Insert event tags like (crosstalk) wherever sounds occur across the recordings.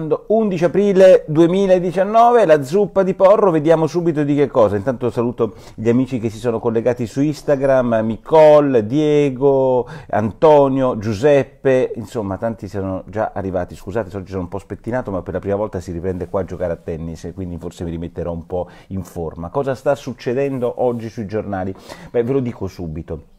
11 aprile 2019, la zuppa di porro, vediamo subito di che cosa. Intanto saluto gli amici che si sono collegati su Instagram, Nicole, Diego, Antonio, Giuseppe, insomma tanti sono già arrivati. Scusate, oggi sono un po' spettinato, ma per la prima volta si riprende qua a giocare a tennis, quindi forse mi rimetterò un po' in forma. Cosa sta succedendo oggi sui giornali? Beh, ve lo dico subito.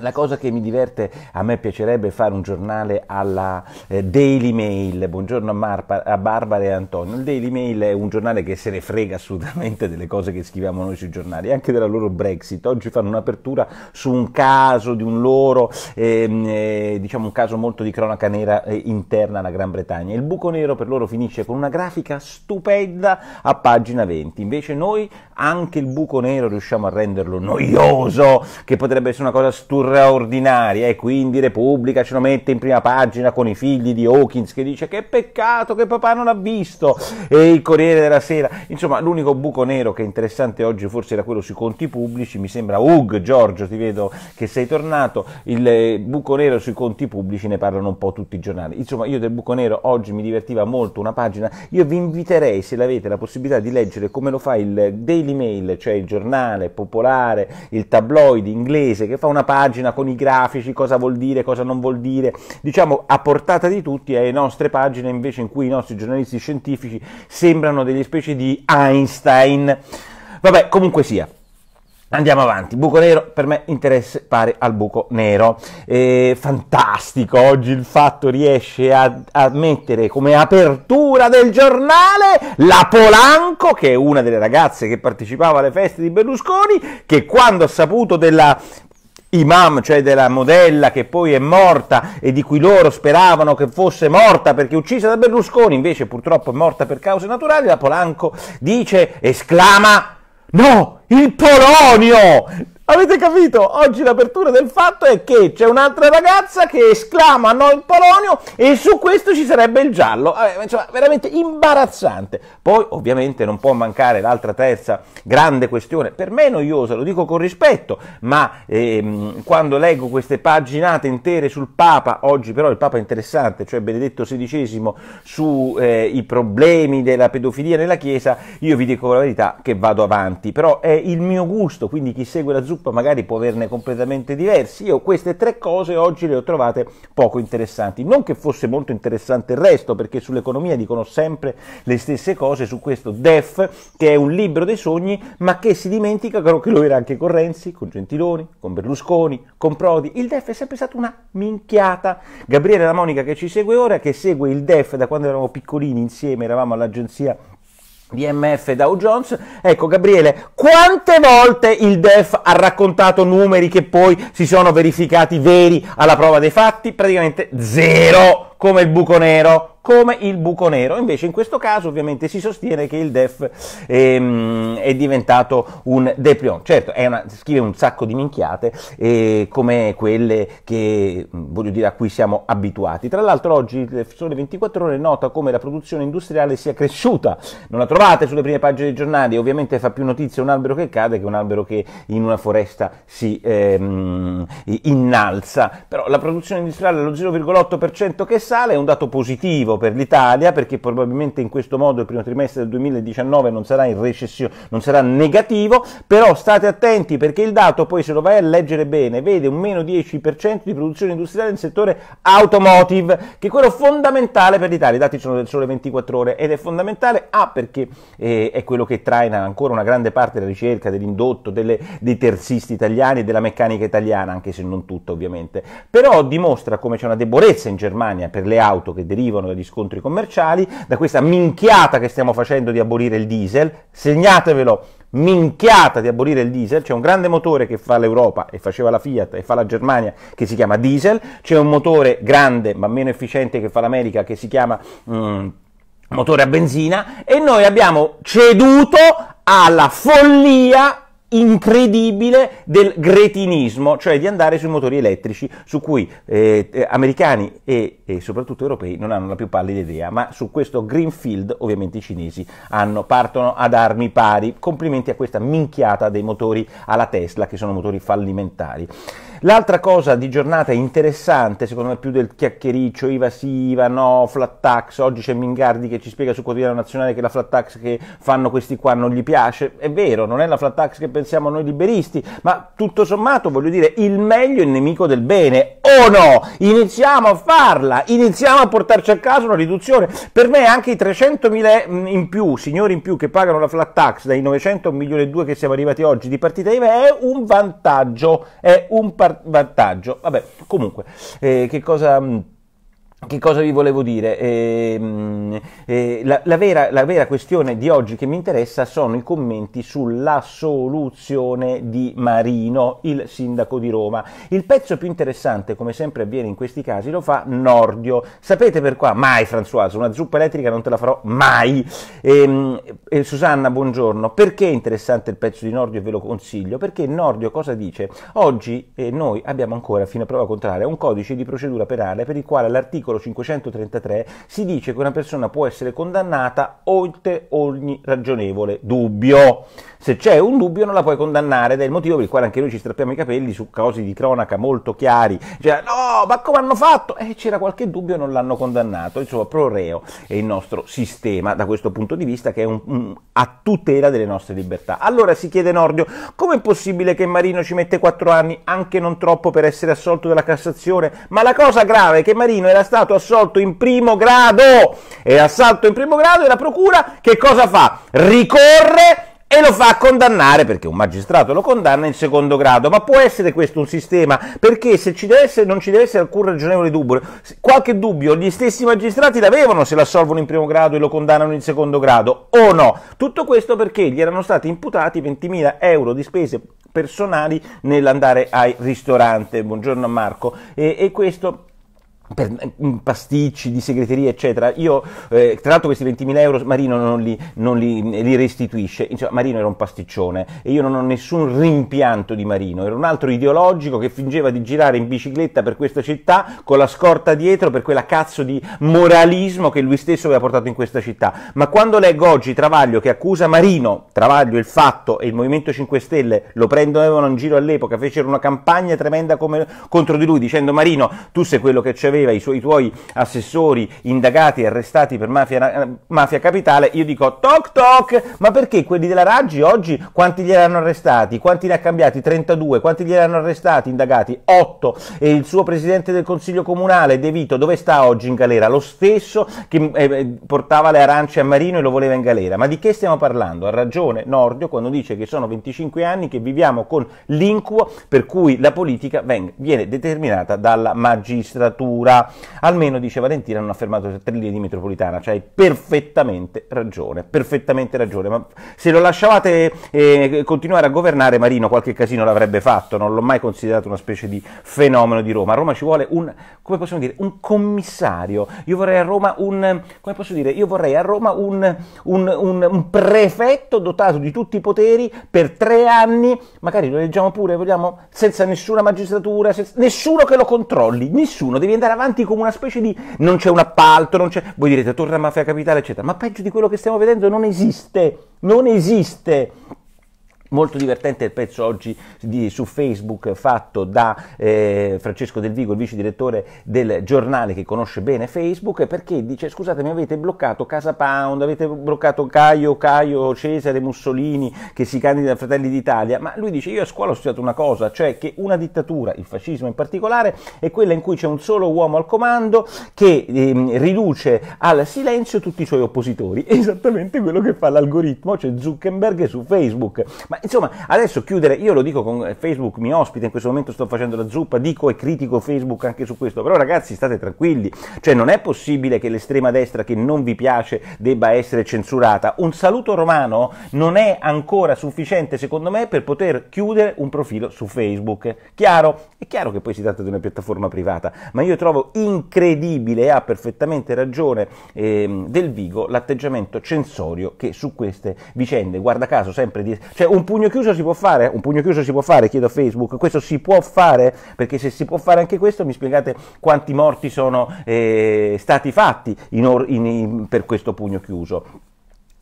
La cosa che mi diverte, a me piacerebbe fare un giornale alla eh, Daily Mail, buongiorno a, Marpa, a, Barbara e Antonio, il Daily Mail è un giornale che se ne frega assolutamente delle cose che scriviamo noi sui giornali, anche della loro Brexit, oggi fanno un'apertura su un caso di un loro, ehm, eh, diciamo un caso molto di cronaca nera eh, interna alla Gran Bretagna, il buco nero per loro finisce con una grafica stupenda a pagina 20, invece noi anche il buco nero riusciamo a renderlo noioso, che potrebbe essere una cosa stupenda, straordinaria e ecco, quindi Repubblica ce lo mette in prima pagina con i figli di Hawkins che dice che peccato che papà non ha visto e il Corriere della Sera, insomma l'unico buco nero che è interessante oggi forse era quello sui conti pubblici, mi sembra Hug, Giorgio ti vedo che sei tornato, il eh, buco nero sui conti pubblici ne parlano un po' tutti i giornali, insomma io del buco nero oggi mi divertiva molto una pagina, io vi inviterei se l'avete la possibilità di leggere come lo fa il Daily Mail, cioè il giornale popolare, il tabloid inglese che fa una pagina pagina con i grafici, cosa vuol dire, cosa non vuol dire, diciamo a portata di tutti alle eh, nostre pagine invece in cui i nostri giornalisti scientifici sembrano delle specie di Einstein. Vabbè, comunque sia. Andiamo avanti, buco nero per me interesse pare al buco nero. Eh, fantastico, oggi il fatto riesce a, a, mettere come apertura del giornale la Polanco, che è una delle ragazze che partecipava alle feste di Berlusconi, che quando ha saputo della imam, cioè della modella che poi è morta e di cui loro speravano che fosse morta perché uccisa da Berlusconi, invece purtroppo è morta per cause naturali, la Polanco dice, esclama, no, il Polonio! Avete capito? Oggi l'apertura del fatto è che c'è un'altra ragazza che esclama no in Polonio e su questo ci sarebbe il giallo. Eh, insomma, veramente imbarazzante. Poi ovviamente non può mancare l'altra terza grande questione, per me è noiosa, lo dico con rispetto, ma ehm, quando leggo queste paginate intere sul Papa, oggi però il Papa è interessante, cioè Benedetto XVI, sui eh, problemi della pedofilia nella Chiesa, io vi dico la verità che vado avanti, però è il mio gusto, quindi chi segue la Zulu zuppa magari può averne completamente diversi. Io queste tre cose oggi le ho trovate poco interessanti. Non che fosse molto interessante il resto, perché sull'economia dicono sempre le stesse cose su questo DEF, che è un libro dei sogni, ma che si dimenticano che lo era anche con Renzi, con Gentiloni, con Berlusconi, con Prodi. Il DEF è sempre stato una minchiata. Gabriele la Monica che ci segue ora, che segue il DEF da quando eravamo piccolini insieme, eravamo all'agenzia di MF Dow Jones. Ecco Gabriele, quante volte il DEF ha raccontato numeri che poi si sono verificati veri alla prova dei fatti? Praticamente zero, come il buco nero come il buco nero. Invece in questo caso ovviamente si sostiene che il DEF ehm, è diventato un deprion. Certo, una, scrive un sacco di minchiate eh, come quelle che, dire, a cui siamo abituati. Tra l'altro oggi il Sole 24 Ore nota come la produzione industriale sia cresciuta. Non la trovate sulle prime pagine dei giornali, ovviamente fa più notizia un albero che cade che un albero che in una foresta si ehm, innalza. Però la produzione industriale allo 0,8% che sale è un dato positivo positivo per l'Italia perché probabilmente in questo modo il primo trimestre del 2019 non sarà in recessione, non sarà negativo, però state attenti perché il dato poi se lo vai a leggere bene vede un meno 10% di produzione industriale nel settore automotive, che è quello fondamentale per l'Italia, i dati sono del sole 24 ore ed è fondamentale A ah, perché eh, è quello che traina ancora una grande parte della ricerca, dell'indotto, delle, dei terzisti italiani e della meccanica italiana, anche se non tutta ovviamente, però dimostra come c'è una debolezza in Germania per le auto che derivano dagli scontri commerciali, da questa minchiata che stiamo facendo di abolire il diesel, segnatevelo, minchiata di abolire il diesel, c'è un grande motore che fa l'Europa e faceva la Fiat e fa la Germania che si chiama diesel, c'è un motore grande ma meno efficiente che fa l'America che si chiama... Mm, motore a benzina e noi abbiamo ceduto alla follia incredibile del gretinismo, cioè di andare sui motori elettrici su cui eh, eh, americani e, e, soprattutto europei non hanno la più pallida idea, ma su questo Greenfield ovviamente i cinesi hanno, partono ad armi pari. Complimenti a questa minchiata dei motori alla Tesla, che sono motori fallimentari. L'altra cosa di giornata interessante, secondo me più del chiacchiericcio, IVA sì, IVA no, flat tax, oggi c'è Mingardi che ci spiega su Quotidiano Nazionale che la flat tax che fanno questi qua non gli piace, è vero, non è la flat tax che pensiamo noi liberisti, ma tutto sommato voglio dire il meglio è il nemico del bene, o oh no? Iniziamo a farla, iniziamo a portarci a casa una riduzione, per me anche i 300.000 mm, in più, signori in più che pagano la flat tax dai 900 a 1.200.000 che siamo arrivati oggi di partita IVA è un vantaggio, è un partito vantaggio. Vabbè, comunque, eh, che cosa mm, che cosa vi volevo dire? Eh, eh, la, la, vera, la, vera, questione di oggi che mi interessa sono i commenti sulla soluzione di Marino, il sindaco di Roma. Il pezzo più interessante, come sempre avviene in questi casi, lo fa Nordio. Sapete per qua? Mai, Françoise, una zuppa elettrica non te la farò mai. Ehm, eh, Susanna, buongiorno. Perché è interessante il pezzo di Nordio e ve lo consiglio? Perché Nordio cosa dice? Oggi eh, noi abbiamo ancora, fino a prova contraria, un codice di procedura penale per il quale l'articolo articolo 533 si dice che una persona può essere condannata oltre ogni ragionevole dubbio. Se c'è un dubbio non la puoi condannare ed è il motivo per il quale anche noi ci strappiamo i capelli su cose di cronaca molto chiari. Cioè, no, ma come hanno fatto? E eh, c'era qualche dubbio non l'hanno condannato. Insomma, pro reo è il nostro sistema da questo punto di vista che è un, un, a tutela delle nostre libertà. Allora si chiede Nordio, com'è possibile che Marino ci mette 4 anni, anche non troppo, per essere assolto dalla Cassazione? Ma la cosa grave è che Marino era stato stato assolto in primo grado. E assalto in primo grado e la procura che cosa fa? Ricorre e lo fa condannare perché un magistrato lo condanna in secondo grado. Ma può essere questo un sistema? Perché se ci deve essere, non ci deve essere alcun ragionevole dubbio, qualche dubbio gli stessi magistrati l'avevano se l'assolvono in primo grado e lo condannano in secondo grado o no. Tutto questo perché gli erano stati imputati 20.000 euro di spese personali nell'andare al ristorante. Buongiorno a Marco. e, e questo per mm, pasticci di segreteria eccetera io eh, tra l'altro questi 20.000 euro Marino non, li, non li, li, restituisce Insomma, Marino era un pasticcione e io non ho nessun rimpianto di Marino era un altro ideologico che fingeva di girare in bicicletta per questa città con la scorta dietro per quella cazzo di moralismo che lui stesso aveva portato in questa città ma quando leggo oggi Travaglio che accusa Marino Travaglio il fatto e il Movimento 5 Stelle lo prendevano in giro all'epoca fecero una campagna tremenda come, contro di lui dicendo Marino tu sei quello che c'è aveva i, suoi, i tuoi assessori indagati e arrestati per mafia, eh, mafia, capitale, io dico toc toc, ma perché quelli della Raggi oggi quanti li hanno arrestati? Quanti ne ha cambiati? 32, quanti li hanno arrestati, indagati? 8. E il suo presidente del Consiglio Comunale, De Vito, dove sta oggi in galera? Lo stesso che mm, eh, eh, portava le arance a Marino e lo voleva in galera. Ma di che stiamo parlando? Ha ragione Nordio quando dice che sono 25 anni che viviamo con l'incubo per cui la politica viene determinata dalla magistratura procura. Almeno, dice Valentina, hanno affermato tre linee di metropolitana, cioè hai perfettamente ragione, perfettamente ragione, ma se lo lasciavate eh, continuare a governare Marino qualche casino l'avrebbe fatto, non l'ho mai considerato una specie di fenomeno di Roma, a Roma ci vuole un, come possiamo dire, un commissario, io vorrei a Roma un, come posso dire, io vorrei a Roma un, un, un, un prefetto dotato di tutti i poteri per tre anni, magari lo leggiamo pure, vogliamo, senza nessuna magistratura, senza, nessuno che lo controlli, nessuno, devi andare a avanti come una specie di non c'è un appalto, non c'è. Voi direte torna a mafia capitale, eccetera. Ma peggio di quello che stiamo vedendo non esiste. Non esiste. Molto divertente il pezzo oggi di, su Facebook fatto da eh, Francesco Del Vigo, il vice direttore del giornale che conosce bene Facebook, perché dice scusate mi avete bloccato Casa Pound, avete bloccato Caio, Caio, Cesare Mussolini che si candida a Fratelli d'Italia, ma lui dice io a scuola ho studiato una cosa, cioè che una dittatura, il fascismo in particolare, è quella in cui c'è un solo uomo al comando che eh, riduce al silenzio tutti i suoi oppositori, (laughs) esattamente quello che fa l'algoritmo, cioè Zuckerberg su Facebook. Ma insomma, adesso chiudere, io lo dico con eh, Facebook, mi ospita, in questo momento sto facendo la zuppa, dico e critico Facebook anche su questo, però ragazzi state tranquilli, cioè non è possibile che l'estrema destra che non vi piace debba essere censurata. Un saluto romano non è ancora sufficiente secondo me per poter chiudere un profilo su Facebook. Chiaro? È chiaro che poi si tratta di una piattaforma privata, ma io trovo incredibile e ha perfettamente ragione eh, Del Vigo l'atteggiamento censorio che su queste vicende, guarda caso sempre di... Cioè un un pugno chiuso si può fare? Un pugno chiuso si può fare, chiedo a Facebook, questo si può fare? Perché se si può fare anche questo mi spiegate quanti morti sono eh, stati fatti in or- in, in, per questo pugno chiuso.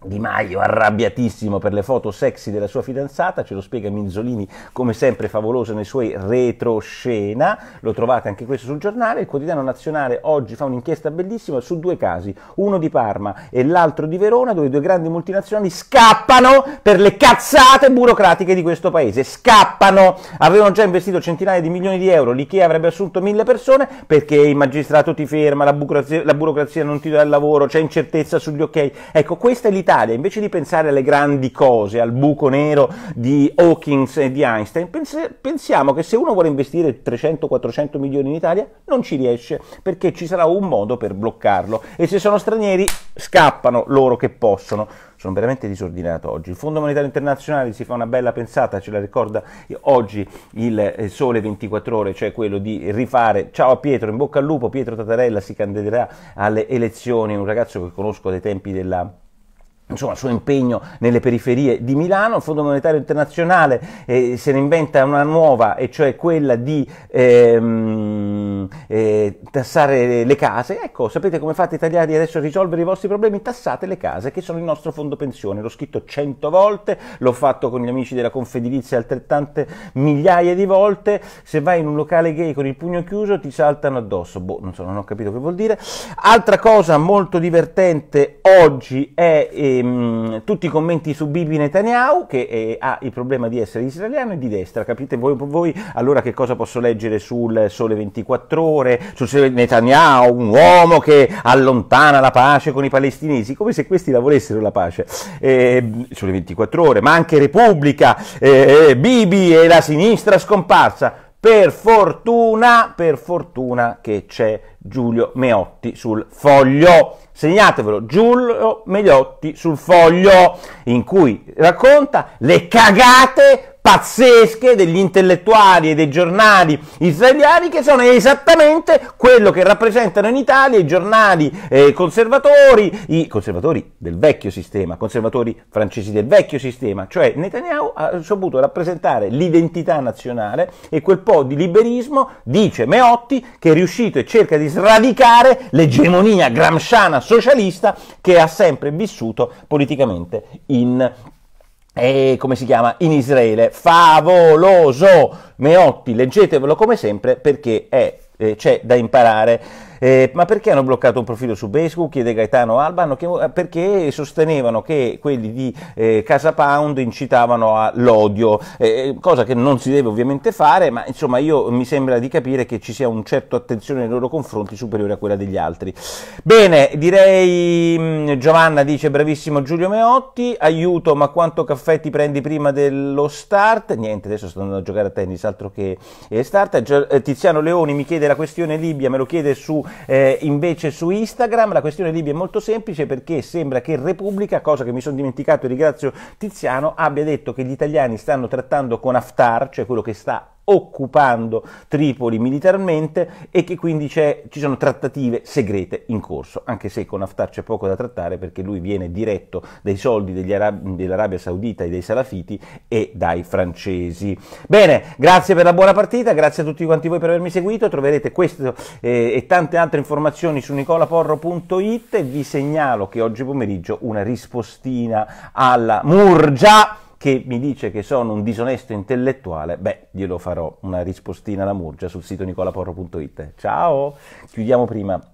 Di Maio, arrabbiatissimo per le foto sexy della sua fidanzata, ce lo spiega Minzolini come sempre favoloso nei suoi retroscena, lo trovate anche questo sul giornale, il quotidiano nazionale oggi fa un'inchiesta bellissima su due casi, uno di Parma e l'altro di Verona, dove due grandi multinazionali scappano per le cazzate burocratiche di questo paese, scappano, avevano già investito centinaia di milioni di euro, l'IKEA avrebbe assunto mille persone perché il magistrato ti ferma, la burocrazia, la burocrazia non ti dà il lavoro, c'è incertezza sugli ok, ecco questa è l'Italia l'Italia, invece di pensare alle grandi cose, al buco nero di Hawkins e di Einstein, pens- pensiamo che se uno vuole investire 300-400 milioni in Italia non ci riesce perché ci sarà un modo per bloccarlo e se sono stranieri scappano loro che possono. Sono veramente disordinato oggi. Il Fondo Monetario Internazionale si fa una bella pensata, ce la ricorda oggi il eh, Sole 24 Ore, cioè quello di rifare ciao a Pietro, in bocca al lupo, Pietro Tatarella si candiderà alle elezioni, un ragazzo che conosco dai tempi della insomma, il suo impegno nelle periferie di Milano, il Fondo Monetario Internazionale eh, se ne inventa una nuova, e cioè quella di ehm, eh, tassare le case, ecco, sapete come fate italiani adesso a risolvere i vostri problemi? Tassate le case, che sono il nostro fondo pensione, l'ho scritto cento volte, l'ho fatto con gli amici della Confedilizia altrettante migliaia di volte, se vai in un locale gay con il pugno chiuso ti saltano addosso, boh, non so, non ho capito che vuol dire. Altra cosa molto divertente oggi è ehm, tutti i commenti su Bibi Netanyahu, che eh, ha il problema di essere israeliano e di destra, capite voi, voi allora che cosa posso leggere sul Sole 24? 24 ore su Netanyahu, un uomo che allontana la pace con i palestinesi, come se questi la volessero la pace, eh, sulle 24 ore, ma anche Repubblica, eh, eh, Bibi e la sinistra scomparsa. Per fortuna, per fortuna che c'è Giulio Meotti sul foglio. Segnatevelo, Giulio Meotti sul foglio, in cui racconta le cagate pazzesche degli intellettuali e dei giornali israeliani che sono esattamente quello che rappresentano in Italia i giornali eh, conservatori, i conservatori del vecchio sistema, conservatori francesi del vecchio sistema, cioè Netanyahu ha saputo rappresentare l'identità nazionale e quel po' di liberismo, dice Meotti, che è riuscito e cerca di sradicare l'egemonia gramsciana socialista che ha sempre vissuto politicamente in Italia e come si chiama in Israele favoloso Meotti leggetevelo come sempre perché è, eh, c'è da imparare eh, ma perché hanno bloccato un profilo su Facebook? Chiede Gaetano Alba, eh, perché sostenevano che quelli di eh, Casa Pound incitavano all'odio, eh, cosa che non si deve ovviamente fare, ma insomma io mi sembra di capire che ci sia un certo attenzione nei loro confronti superiore a quella degli altri. Bene, direi mm, Giovanna dice bravissimo Giulio Meotti, aiuto ma quanto caffè ti prendi prima dello start? Niente, adesso sto andando a giocare a tennis, altro che eh, start. Eh, Tiziano Leoni mi chiede la questione Libia, me lo chiede su eh, invece su Instagram la questione Libia è molto semplice perché sembra che Repubblica, cosa che mi sono dimenticato e ringrazio Tiziano, abbia detto che gli italiani stanno trattando con Haftar, cioè quello che sta occupando Tripoli militarmente e che quindi ci sono trattative segrete in corso, anche se con Haftar c'è poco da trattare perché lui viene diretto dai soldi Ara- dell'Arabia Saudita e dei Salafiti e dai francesi. Bene, grazie per la buona partita, grazie a tutti quanti voi per avermi seguito, troverete questo eh, e tante altre informazioni su nicolaporro.it e vi segnalo che oggi pomeriggio una rispostina alla Murgia che mi dice che sono un disonesto intellettuale, beh, glielo farò una rispostina alla Murgia sul sito nicolaporro.it. Ciao! Chiudiamo prima